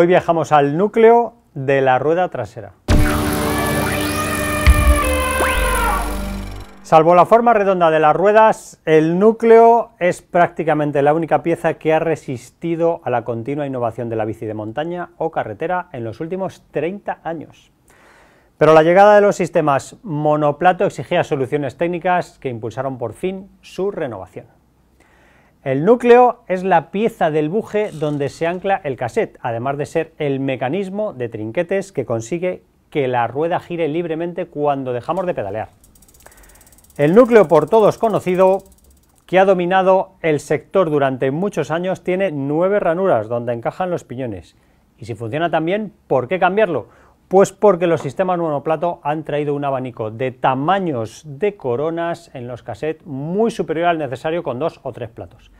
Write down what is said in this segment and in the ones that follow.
Hoy viajamos al núcleo de la rueda trasera. Salvo la forma redonda de las ruedas, el núcleo es prácticamente la única pieza que ha resistido a la continua innovación de la bici de montaña o carretera en los últimos 30 años. Pero la llegada de los sistemas monoplato exigía soluciones técnicas que impulsaron por fin su renovación. El núcleo es la pieza del buje donde se ancla el cassette, además de ser el mecanismo de trinquetes que consigue que la rueda gire libremente cuando dejamos de pedalear. El núcleo por todos conocido, que ha dominado el sector durante muchos años, tiene nueve ranuras donde encajan los piñones. Y si funciona tan bien, ¿por qué cambiarlo? Pues porque los sistemas monoplato han traído un abanico de tamaños de coronas en los cassettes muy superior al necesario con dos o tres platos.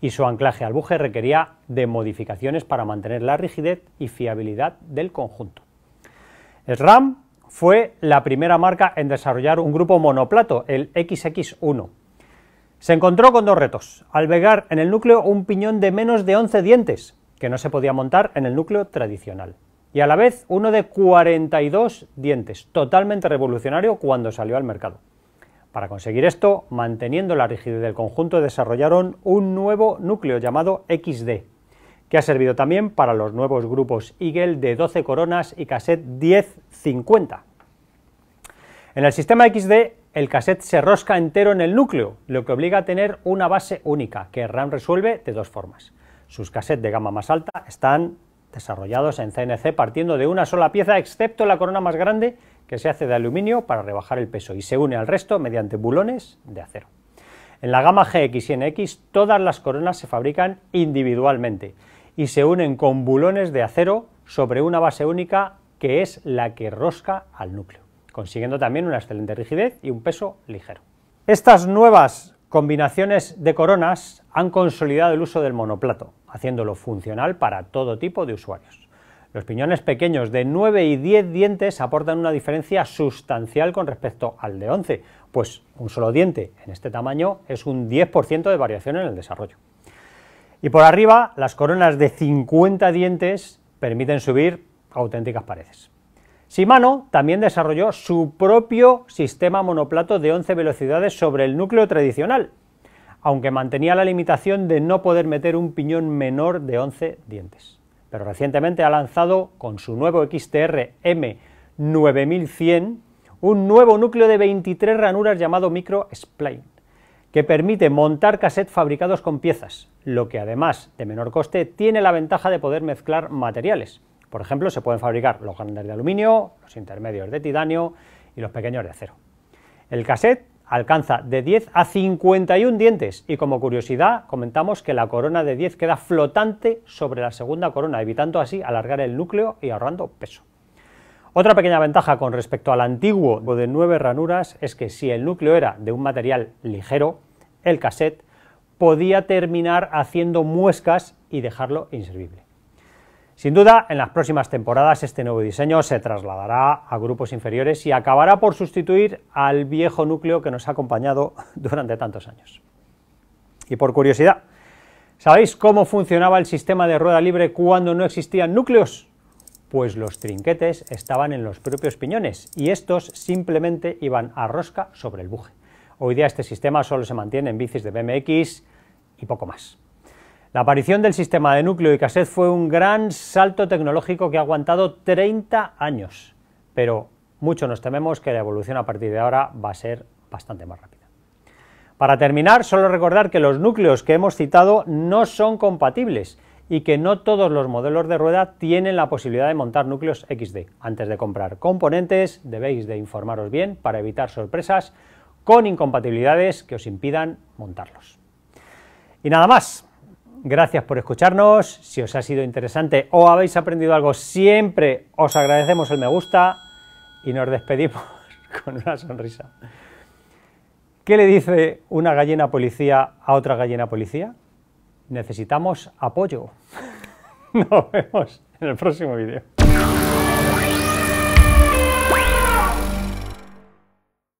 Y su anclaje al buje requería de modificaciones para mantener la rigidez y fiabilidad del conjunto. SRAM fue la primera marca en desarrollar un grupo monoplato, el XX1. Se encontró con dos retos, albergar en el núcleo un piñón de menos de 11 dientes, que no se podía montar en el núcleo tradicional y a la vez uno de 42 dientes, totalmente revolucionario cuando salió al mercado. Para conseguir esto, manteniendo la rigidez del conjunto, desarrollaron un nuevo núcleo llamado XD, que ha servido también para los nuevos grupos Eagle de 12 coronas y cassette 1050. En el sistema XD, el cassette se rosca entero en el núcleo, lo que obliga a tener una base única, que RAM resuelve de dos formas. Sus cassettes de gama más alta están desarrollados en CNC partiendo de una sola pieza, excepto la corona más grande, que se hace de aluminio para rebajar el peso y se une al resto mediante bulones de acero. En la gama GX y NX todas las coronas se fabrican individualmente y se unen con bulones de acero sobre una base única que es la que rosca al núcleo, consiguiendo también una excelente rigidez y un peso ligero. Estas nuevas combinaciones de coronas han consolidado el uso del monoplato, haciéndolo funcional para todo tipo de usuarios. Los piñones pequeños de 9 y 10 dientes aportan una diferencia sustancial con respecto al de 11, pues un solo diente en este tamaño es un 10% de variación en el desarrollo. Y por arriba, las coronas de 50 dientes permiten subir auténticas paredes. Shimano también desarrolló su propio sistema monoplato de 11 velocidades sobre el núcleo tradicional, aunque mantenía la limitación de no poder meter un piñón menor de 11 dientes. Pero recientemente ha lanzado con su nuevo XTR M9100 un nuevo núcleo de 23 ranuras llamado Micro Spline, que permite montar cassettes fabricados con piezas, lo que además de menor coste tiene la ventaja de poder mezclar materiales por ejemplo, se pueden fabricar los grandes de aluminio, los intermedios de titanio y los pequeños de acero. El cassette alcanza de 10 a 51 dientes y como curiosidad comentamos que la corona de 10 queda flotante sobre la segunda corona, evitando así alargar el núcleo y ahorrando peso. Otra pequeña ventaja con respecto al antiguo de 9 ranuras es que si el núcleo era de un material ligero, el cassette podía terminar haciendo muescas y dejarlo inservible. Sin duda, en las próximas temporadas este nuevo diseño se trasladará a grupos inferiores y acabará por sustituir al viejo núcleo que nos ha acompañado durante tantos años. Y por curiosidad, ¿sabéis cómo funcionaba el sistema de rueda libre cuando no existían núcleos? Pues los trinquetes estaban en los propios piñones y estos simplemente iban a rosca sobre el buje. Hoy día este sistema solo se mantiene en bicis de BMX y poco más. La aparición del sistema de núcleo y cassette fue un gran salto tecnológico que ha aguantado 30 años, pero mucho nos tememos que la evolución a partir de ahora va a ser bastante más rápida. Para terminar, solo recordar que los núcleos que hemos citado no son compatibles y que no todos los modelos de rueda tienen la posibilidad de montar núcleos XD. Antes de comprar componentes, debéis de informaros bien para evitar sorpresas con incompatibilidades que os impidan montarlos. Y nada más, Gracias por escucharnos, si os ha sido interesante o habéis aprendido algo, siempre os agradecemos el me gusta y nos despedimos con una sonrisa. ¿Qué le dice una gallina policía a otra gallina policía? Necesitamos apoyo. Nos vemos en el próximo vídeo.